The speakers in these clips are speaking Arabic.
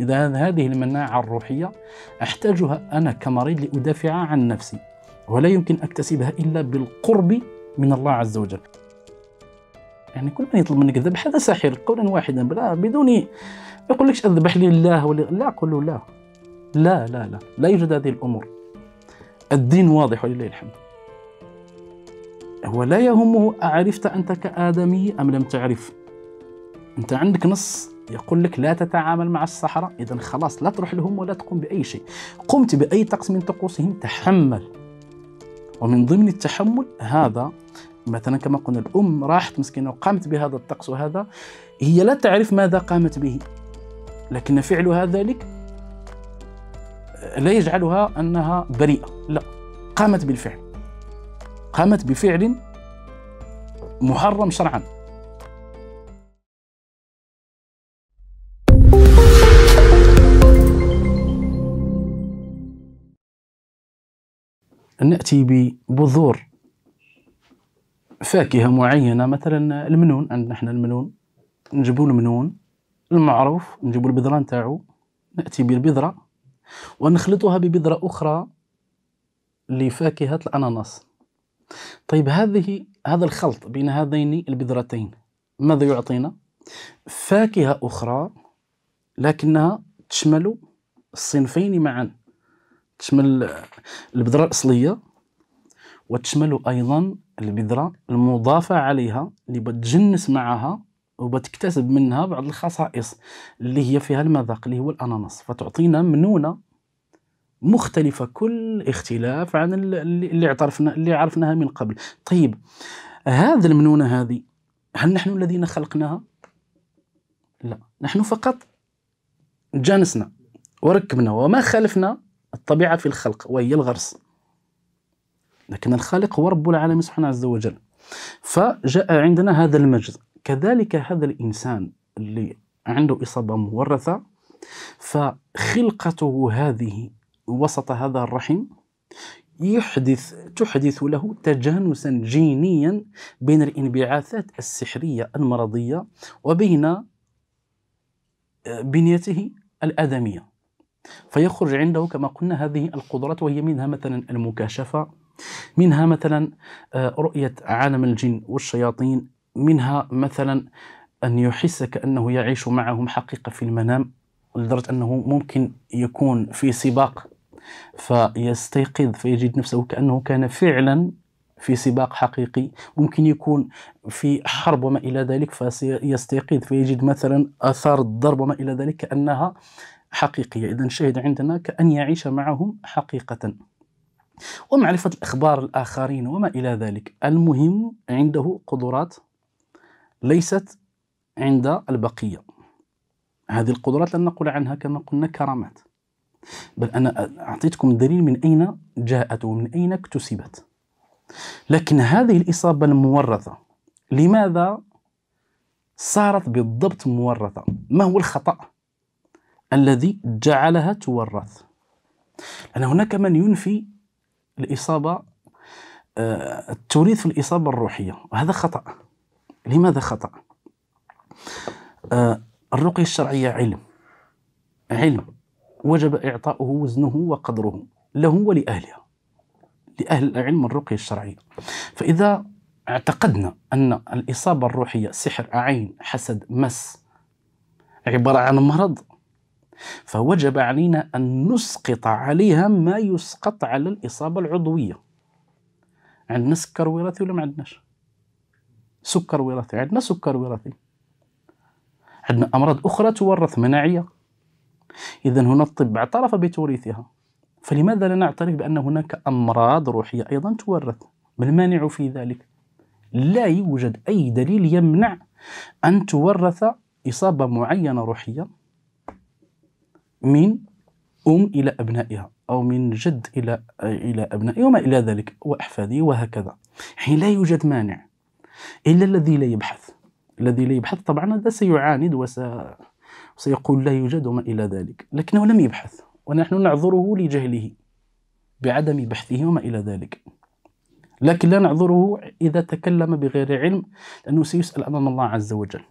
إذا هذه المناعة الروحية أحتاجها أنا كمريض لأدافع عن نفسي ولا يمكن أكتسبها إلا بالقرب من الله عز وجل يعني كل من يطلب منك الذبح هذا ساحر قولا واحدا بلا بدون ما يقولكش اذبح لله ولا لا قل له لا لا لا لا لا يوجد هذه الامور الدين واضح ولله الحمد هو لا يهمه أعرفت أنت كآدمي أم لم تعرف أنت عندك نص يقول لك لا تتعامل مع الصحراء إذا خلاص لا تروح لهم ولا تقوم بأي شيء قمت بأي طقس من طقوسهم تحمل ومن ضمن التحمل هذا مثلا كما قلنا الأم راحت مسكينة وقامت بهذا الطقس وهذا هي لا تعرف ماذا قامت به لكن فعلها ذلك لا يجعلها أنها بريئة لا قامت بالفعل قامت بفعل محرم شرعا أن نأتي ببذور فاكهة معينة مثلا المنون عندنا احنا المنون نجيبو المنون المعروف نجيبو البذرة نتاعو نأتي بالبذرة ونخلطها ببذرة أخرى لفاكهة الأناناس طيب هذه هذا الخلط بين هذين البذرتين ماذا يعطينا؟ فاكهة أخرى لكنها تشمل الصنفين معا تشمل البذره الاصليه وتشمل ايضا البذره المضافه عليها اللي بتجنس معها وبتكتسب منها بعض الخصائص اللي هي فيها المذاق اللي هو الاناناس فتعطينا منونه مختلفه كل اختلاف عن اللي اعترفنا اللي عرفناها من قبل طيب هذه المنونه هذه هل نحن الذين خلقناها لا نحن فقط جانسنا وركبنا وما خالفنا الطبيعة في الخلق وهي الغرس لكن الخالق هو رب العالمين سبحانه عز وجل فجاء عندنا هذا المجد كذلك هذا الإنسان اللي عنده إصابة مورثة فخلقته هذه وسط هذا الرحم يحدث تحدث له تجانسا جينيا بين الانبعاثات السحرية المرضية وبين آه، بنيته الآدمية فيخرج عنده كما قلنا هذه القدرات وهي منها مثلا المكاشفة منها مثلا آه، رؤية عالم الجن والشياطين منها مثلا أن يحس كأنه يعيش معهم حقيقة في المنام لدرجة أنه ممكن يكون في سباق فيستيقظ فيجد نفسه كأنه كان فعلا في سباق حقيقي ممكن يكون في حرب وما إلى ذلك فيستيقظ فيجد مثلا أثار الضرب وما إلى ذلك كأنها حقيقية إذا الشاهد عندنا كأن يعيش معهم حقيقة ومعرفة الأخبار الآخرين وما إلى ذلك المهم عنده قدرات ليست عند البقية هذه القدرات لن نقول عنها كما قلنا كرامات بل أنا أعطيتكم دليل من أين جاءت ومن أين اكتسبت لكن هذه الإصابة المورثة لماذا صارت بالضبط مورثة ما هو الخطأ الذي جعلها تورث لأن هناك من ينفي الإصابة التوريث آه، في الإصابة الروحية وهذا خطأ لماذا خطأ؟ آه، الرقية الشرعية علم علم وجب إعطاؤه وزنه وقدره له ولأهلها لأهل العلم الرقية الشرعية فإذا اعتقدنا أن الإصابة الروحية سحر عين حسد مس عبارة عن مرض فوجب علينا أن نسقط عليها ما يسقط على الإصابة العضوية عندنا سكر وراثي ولا ما عندناش سكر وراثي عندنا سكر وراثي عندنا أمراض أخرى تورث مناعية إذا هنا الطب اعترف بتوريثها فلماذا لا نعترف بأن هناك أمراض روحية أيضا تورث ما المانع في ذلك لا يوجد أي دليل يمنع أن تورث إصابة معينة روحية من أم إلى أبنائها أو من جد إلى إلى أبنائه وما إلى ذلك وأحفادي وهكذا حين لا يوجد مانع إلا الذي لا يبحث الذي لا يبحث طبعا هذا سيعاند وس... وسيقول لا يوجد وما إلى ذلك لكنه لم يبحث ونحن نعذره لجهله بعدم بحثه وما إلى ذلك لكن لا نعذره إذا تكلم بغير علم لأنه سيسأل أمام الله عز وجل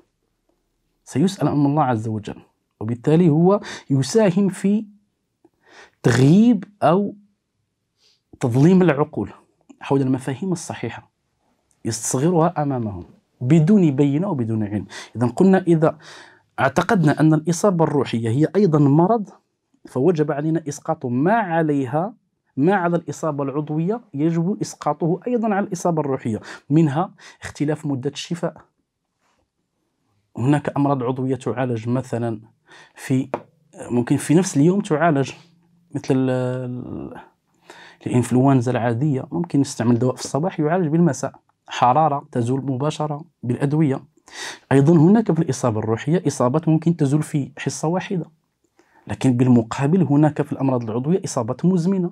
سيسأل أمام الله عز وجل وبالتالي هو يساهم في تغييب أو تظليم العقول حول المفاهيم الصحيحة يستصغرها أمامهم بدون بينة وبدون علم إذا قلنا إذا اعتقدنا أن الإصابة الروحية هي أيضا مرض فوجب علينا إسقاط ما عليها ما على الإصابة العضوية يجب إسقاطه أيضا على الإصابة الروحية منها اختلاف مدة الشفاء هناك أمراض عضوية تعالج مثلا في ممكن في نفس اليوم تعالج مثل الانفلونزا العاديه ممكن نستعمل دواء في الصباح يعالج بالمساء حراره تزول مباشره بالادويه ايضا هناك في الاصابه الروحيه اصابات ممكن تزول في حصه واحده لكن بالمقابل هناك في الامراض العضويه اصابات مزمنه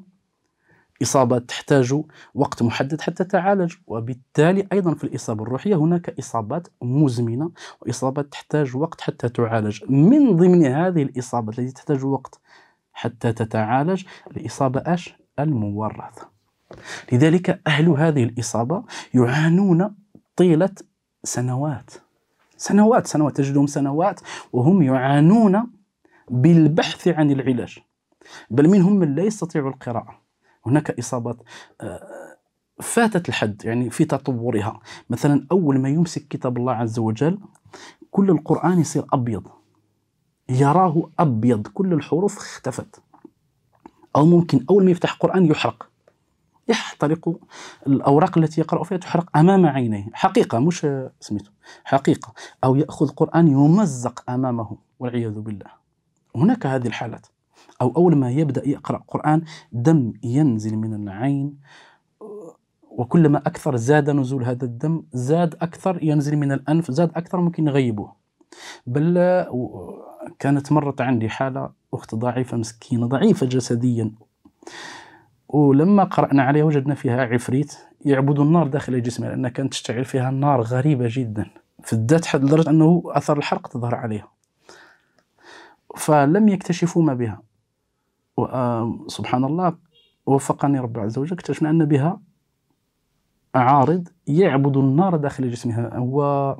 إصابة تحتاج وقت محدد حتى تعالج وبالتالي أيضا في الإصابة الروحية هناك إصابات مزمنة وإصابات تحتاج وقت حتى تعالج من ضمن هذه الإصابات التي تحتاج وقت حتى تتعالج الإصابة أش المورثة لذلك أهل هذه الإصابة يعانون طيلة سنوات سنوات سنوات تجدهم سنوات وهم يعانون بالبحث عن العلاج بل منهم من لا يستطيع القراءة هناك إصابات آه، فاتت الحد يعني في تطورها مثلا أول ما يمسك كتاب الله عز وجل كل القرآن يصير أبيض يراه أبيض كل الحروف اختفت أو ممكن أول ما يفتح القرآن يحرق يحترق الأوراق التي يقرأ فيها تحرق أمام عينيه حقيقة مش سميته حقيقة أو يأخذ قرآن يمزق أمامه والعياذ بالله هناك هذه الحالات أو أول ما يبدأ يقرأ قرآن دم ينزل من العين وكلما أكثر زاد نزول هذا الدم زاد أكثر ينزل من الأنف زاد أكثر ممكن نغيبه بل كانت مرت عندي حالة أخت ضعيفة مسكينة ضعيفة جسديا ولما قرأنا عليها وجدنا فيها عفريت يعبد النار داخل جسمها لأنها كانت تشتعل فيها النار غريبة جدا فدت حد لدرجة أنه أثر الحرق تظهر عليها فلم يكتشفوا ما بها وسبحان الله وفقني رب عز وجل اكتشفنا أن بها عارض يعبد النار داخل جسمها هو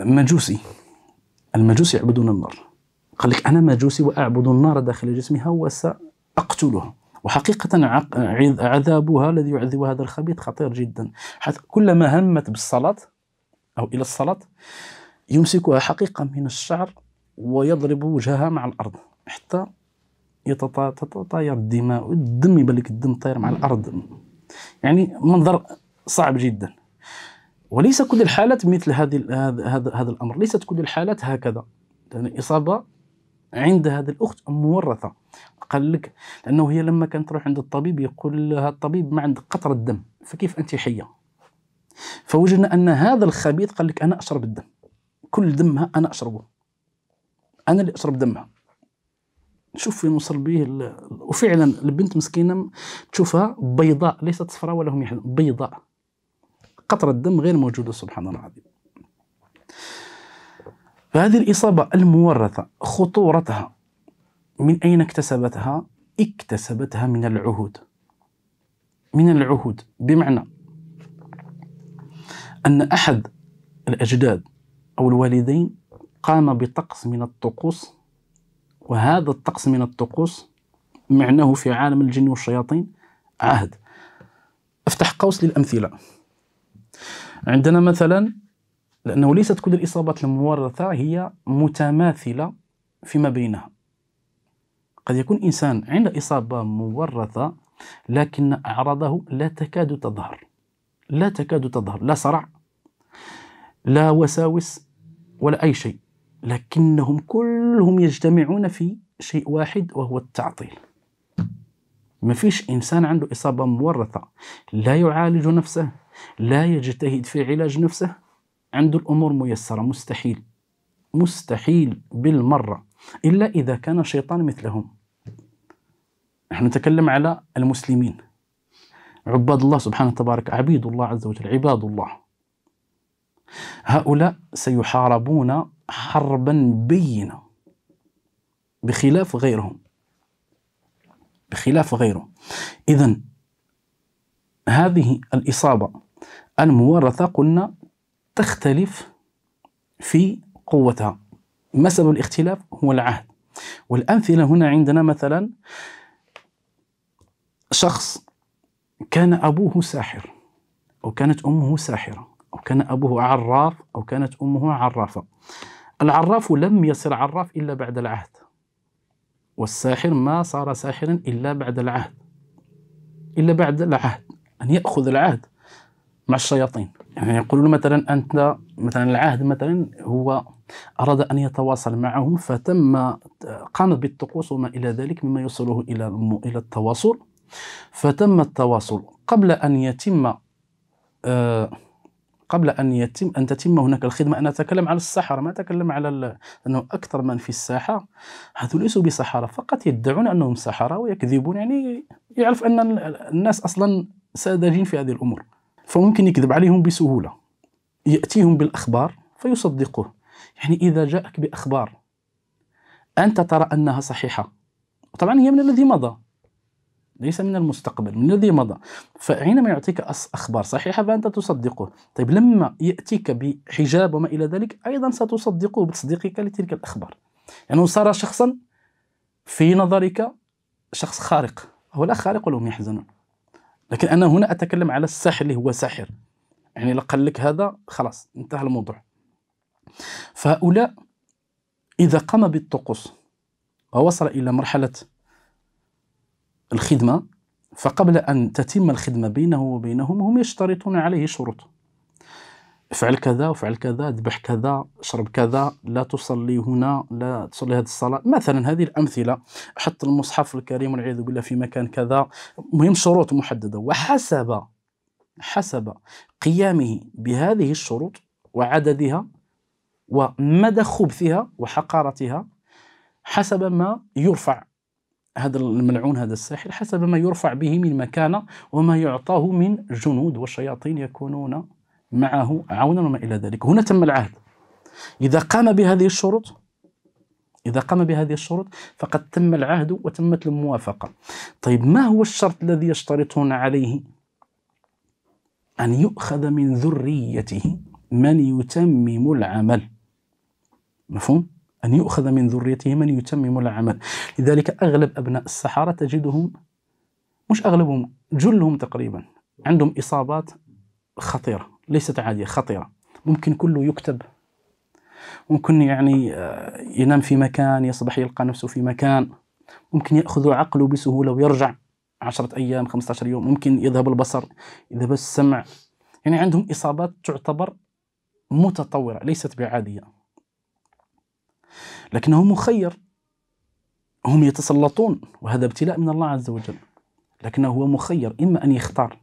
مجوسي المجوس يعبدون النار قال لك أنا مجوسي وأعبد النار داخل جسمها وسأقتلها وحقيقة عذابها الذي يعذب هذا الخبيث خطير جدا حتى كلما همت بالصلاة أو إلى الصلاة يمسكها حقيقة من الشعر ويضرب وجهها مع الارض حتى يتطاير الدماء الدم يبان لك الدم طاير مع الارض يعني منظر صعب جدا وليس كل الحالات مثل هذه هذا هذا الامر ليست كل الحالات هكذا لان الاصابه عند هذه الاخت مورثه قال لك لانه هي لما كانت تروح عند الطبيب يقول لها الطبيب ما عندك قطره دم فكيف انت حيه فوجدنا ان هذا الخبيث قال لك انا اشرب الدم كل دمها انا اشربه انا اللي اشرب دمها شوف فين وصل به وفعلا البنت مسكينه تشوفها بيضاء ليست صفراء ولا هم يحلون بيضاء قطره دم غير موجوده سبحان الله العظيم فهذه الاصابه المورثه خطورتها من اين اكتسبتها؟ اكتسبتها من العهود من العهود بمعنى ان احد الاجداد او الوالدين قام بطقس من الطقوس وهذا الطقس من الطقوس معناه في عالم الجن والشياطين عهد افتح قوس للأمثلة عندنا مثلا لأنه ليست كل الإصابات المورثة هي متماثلة فيما بينها قد يكون إنسان عنده إصابة مورثة لكن أعراضه لا تكاد تظهر لا تكاد تظهر لا صرع لا وساوس ولا أي شيء لكنهم كلهم يجتمعون في شيء واحد وهو التعطيل ما فيش إنسان عنده إصابة مورثة لا يعالج نفسه لا يجتهد في علاج نفسه عنده الأمور ميسرة مستحيل مستحيل بالمرة إلا إذا كان شيطان مثلهم نحن نتكلم على المسلمين عباد الله سبحانه تبارك عبيد الله عز وجل عباد الله هؤلاء سيحاربون حربا بينة بخلاف غيرهم بخلاف غيره إذا هذه الإصابة المورثة قلنا تختلف في قوتها ما سبب الاختلاف هو العهد والأمثلة هنا عندنا مثلا شخص كان أبوه ساحر أو كانت أمه ساحرة أو كان أبوه عراف أو كانت أمه عرافة العراف لم يصير عراف إلا بعد العهد والساحر ما صار ساحرا إلا بعد العهد إلا بعد العهد أن يأخذ العهد مع الشياطين يعني يقولون مثلا أنت مثلا العهد مثلا هو أراد أن يتواصل معهم فتم قام بالطقوس وما إلى ذلك مما يوصله إلى إلى التواصل فتم التواصل قبل أن يتم آه قبل ان يتم ان تتم هناك الخدمه انا اتكلم على الصحراء ما اتكلم على انه اكثر من في الساحه هذو ليسوا بصحراء فقط يدعون انهم سحره ويكذبون يعني يعرف ان الناس اصلا ساذجين في هذه الامور فممكن يكذب عليهم بسهوله ياتيهم بالاخبار فيصدقوه يعني اذا جاءك باخبار انت ترى انها صحيحه طبعا هي من الذي مضى ليس من المستقبل من الذي مضى فعندما يعطيك أخبار صحيحة فأنت تصدقه طيب لما يأتيك بحجاب وما إلى ذلك أيضا ستصدقه بتصديقك لتلك الأخبار يعني صار شخصا في نظرك شخص خارق هو لا خارق ولهم يحزنون لكن أنا هنا أتكلم على الساحر اللي هو ساحر يعني لقل قال لك هذا خلاص انتهى الموضوع فهؤلاء إذا قام بالطقوس ووصل إلى مرحلة الخدمة فقبل أن تتم الخدمة بينه وبينهم هم يشترطون عليه شروط افعل كذا وفعل كذا اذبح كذا اشرب كذا لا تصلي هنا لا تصلي هذه الصلاة مثلا هذه الأمثلة حط المصحف الكريم والعياذ بالله في مكان كذا مهم شروط محددة وحسب حسب قيامه بهذه الشروط وعددها ومدى خبثها وحقارتها حسب ما يرفع هذا الملعون هذا الساحر حسب ما يرفع به من مكانة وما يعطاه من جنود والشياطين يكونون معه عونا وما إلى ذلك هنا تم العهد إذا قام بهذه الشروط إذا قام بهذه الشروط فقد تم العهد وتمت الموافقة طيب ما هو الشرط الذي يشترطون عليه أن يؤخذ من ذريته من يتمم العمل مفهوم؟ أن يؤخذ من ذريته من يتمم العمل لذلك أغلب أبناء السحرة تجدهم مش أغلبهم جلهم تقريبا عندهم إصابات خطيرة ليست عادية خطيرة ممكن كله يكتب ممكن يعني آه، ينام في مكان يصبح يلقى نفسه في مكان ممكن يأخذ عقله بسهولة ويرجع عشرة أيام 15 يوم ممكن يذهب البصر يذهب السمع يعني عندهم إصابات تعتبر متطورة ليست بعادية لكنه مخير هم يتسلطون وهذا ابتلاء من الله عز وجل لكنه هو مخير إما أن يختار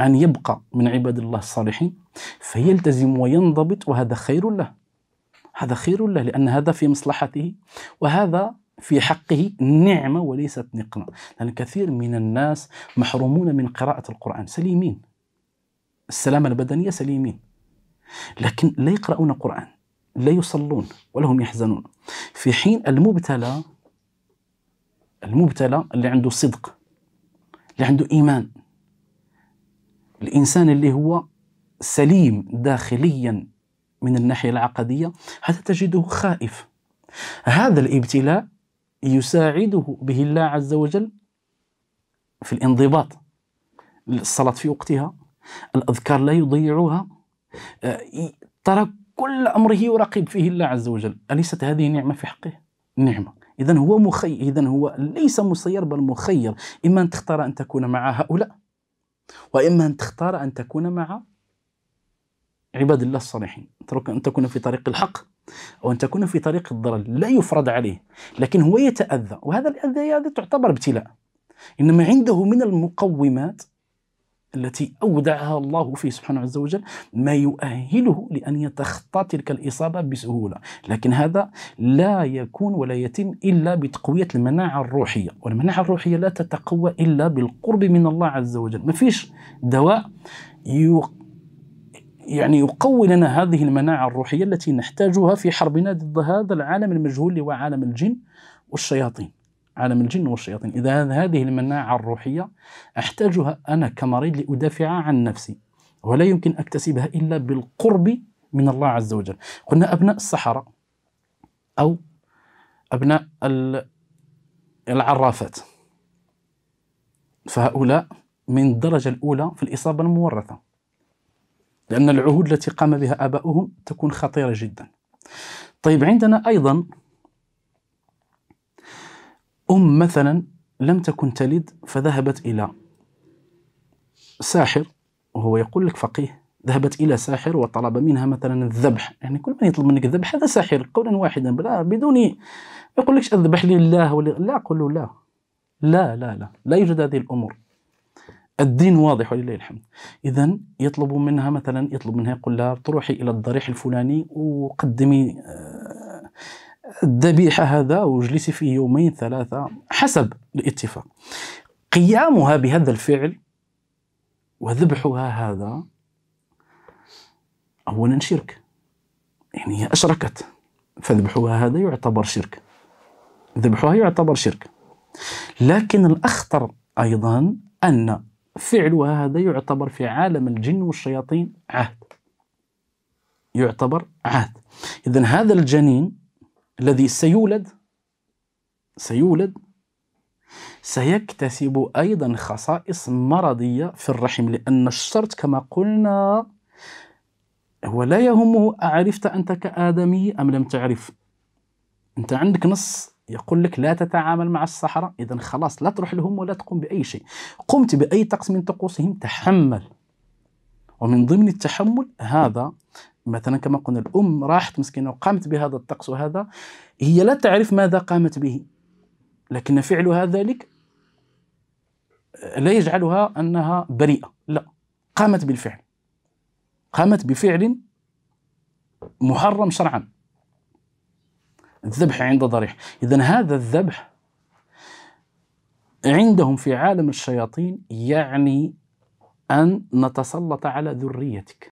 أن يبقى من عباد الله الصالحين فيلتزم وينضبط وهذا خير له هذا خير له لأن هذا في مصلحته وهذا في حقه نعمة وليست نقمة لأن كثير من الناس محرومون من قراءة القرآن سليمين السلامة البدنية سليمين لكن لا يقرؤون قرآن لا يصلون ولا هم يحزنون في حين المبتلى المبتلى اللي عنده صدق اللي عنده إيمان الإنسان اللي هو سليم داخليا من الناحية العقدية حتى تجده خائف هذا الابتلاء يساعده به الله عز وجل في الانضباط الصلاة في وقتها الأذكار لا يضيعها آه، ترك كل أمره يراقب فيه الله عز وجل أليست هذه نعمة في حقه؟ نعمة إذا هو مخير إذا هو ليس مسير بل مخير إما أن تختار أن تكون مع هؤلاء وإما أن تختار أن تكون مع عباد الله الصالحين أن تكون في طريق الحق أو أن تكون في طريق الضلال لا يفرض عليه لكن هو يتأذى وهذا الأذى هذه تعتبر ابتلاء إنما عنده من المقومات التي أودعها الله فيه سبحانه عز وجل ما يؤهله لأن يتخطى تلك الإصابة بسهولة لكن هذا لا يكون ولا يتم إلا بتقوية المناعة الروحية والمناعة الروحية لا تتقوى إلا بالقرب من الله عز وجل ما فيش دواء يق... يعني يقوي لنا هذه المناعة الروحية التي نحتاجها في حربنا ضد هذا العالم المجهول اللي هو عالم الجن والشياطين عالم الجن والشياطين إذا هذه المناعة الروحية أحتاجها أنا كمريض لأدافع عن نفسي ولا يمكن أكتسبها إلا بالقرب من الله عز وجل قلنا أبناء الصحراء أو أبناء العرافات فهؤلاء من الدرجة الأولى في الإصابة المورثة لأن العهود التي قام بها آباؤهم تكون خطيرة جدا طيب عندنا أيضا أم مثلا لم تكن تلد فذهبت إلى ساحر وهو يقول لك فقيه ذهبت إلى ساحر وطلب منها مثلا الذبح يعني كل من يطلب منك الذبح هذا ساحر قولا واحدا بلا بدون ما لكش أذبح لله ولي لا قل له لا لا لا لا لا يوجد هذه الأمور الدين واضح ولله الحمد إذا يطلب منها مثلا يطلب منها يقول لها تروحي إلى الضريح الفلاني وقدمي آه الذبيحه هذا وجلس فيه يومين ثلاثه حسب الاتفاق قيامها بهذا الفعل وذبحها هذا اولا شرك يعني هي اشركت فذبحها هذا يعتبر شرك ذبحها يعتبر شرك لكن الاخطر ايضا ان فعلها هذا يعتبر في عالم الجن والشياطين عهد يعتبر عهد اذا هذا الجنين الذي سيولد سيولد سيكتسب أيضا خصائص مرضية في الرحم لأن الشرط كما قلنا هو لا يهمه أعرفت أنت كآدمي أم لم تعرف أنت عندك نص يقول لك لا تتعامل مع الصحراء إذا خلاص لا تروح لهم ولا تقوم بأي شيء قمت بأي طقس من طقوسهم تحمل ومن ضمن التحمل هذا مثلا كما قلنا الأم راحت مسكينة وقامت بهذا الطقس وهذا هي لا تعرف ماذا قامت به لكن فعلها ذلك لا يجعلها أنها بريئة لا قامت بالفعل قامت بفعل محرم شرعا الذبح عند ضريح إذا هذا الذبح عندهم في عالم الشياطين يعني أن نتسلط على ذريتك